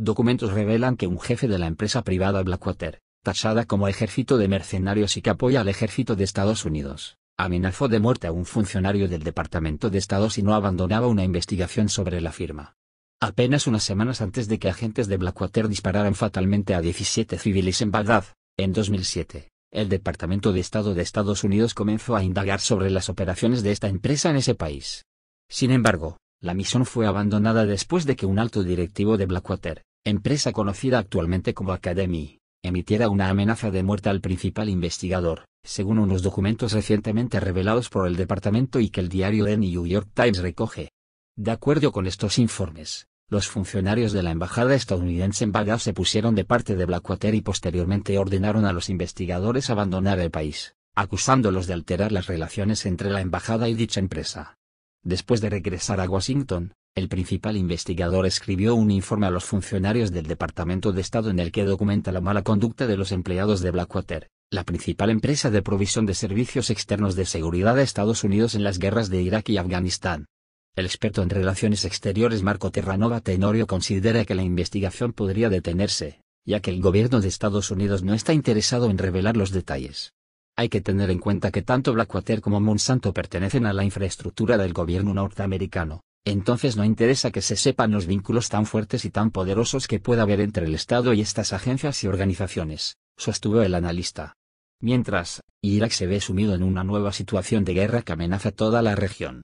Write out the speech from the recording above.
Documentos revelan que un jefe de la empresa privada Blackwater, tachada como ejército de mercenarios y que apoya al ejército de Estados Unidos, amenazó de muerte a un funcionario del Departamento de Estado si no abandonaba una investigación sobre la firma. Apenas unas semanas antes de que agentes de Blackwater dispararan fatalmente a 17 civiles en Bagdad, en 2007, el Departamento de Estado de Estados Unidos comenzó a indagar sobre las operaciones de esta empresa en ese país. Sin embargo, la misión fue abandonada después de que un alto directivo de Blackwater, empresa conocida actualmente como Academy, emitiera una amenaza de muerte al principal investigador, según unos documentos recientemente revelados por el departamento y que el diario The New York Times recoge. De acuerdo con estos informes, los funcionarios de la embajada estadounidense en Bagdad se pusieron de parte de Blackwater y posteriormente ordenaron a los investigadores abandonar el país, acusándolos de alterar las relaciones entre la embajada y dicha empresa. Después de regresar a Washington, el principal investigador escribió un informe a los funcionarios del Departamento de Estado en el que documenta la mala conducta de los empleados de Blackwater, la principal empresa de provisión de servicios externos de seguridad de Estados Unidos en las guerras de Irak y Afganistán. El experto en relaciones exteriores Marco Terranova Tenorio considera que la investigación podría detenerse, ya que el gobierno de Estados Unidos no está interesado en revelar los detalles. Hay que tener en cuenta que tanto Blackwater como Monsanto pertenecen a la infraestructura del gobierno norteamericano, entonces no interesa que se sepan los vínculos tan fuertes y tan poderosos que pueda haber entre el Estado y estas agencias y organizaciones, sostuvo el analista. Mientras, Irak se ve sumido en una nueva situación de guerra que amenaza toda la región,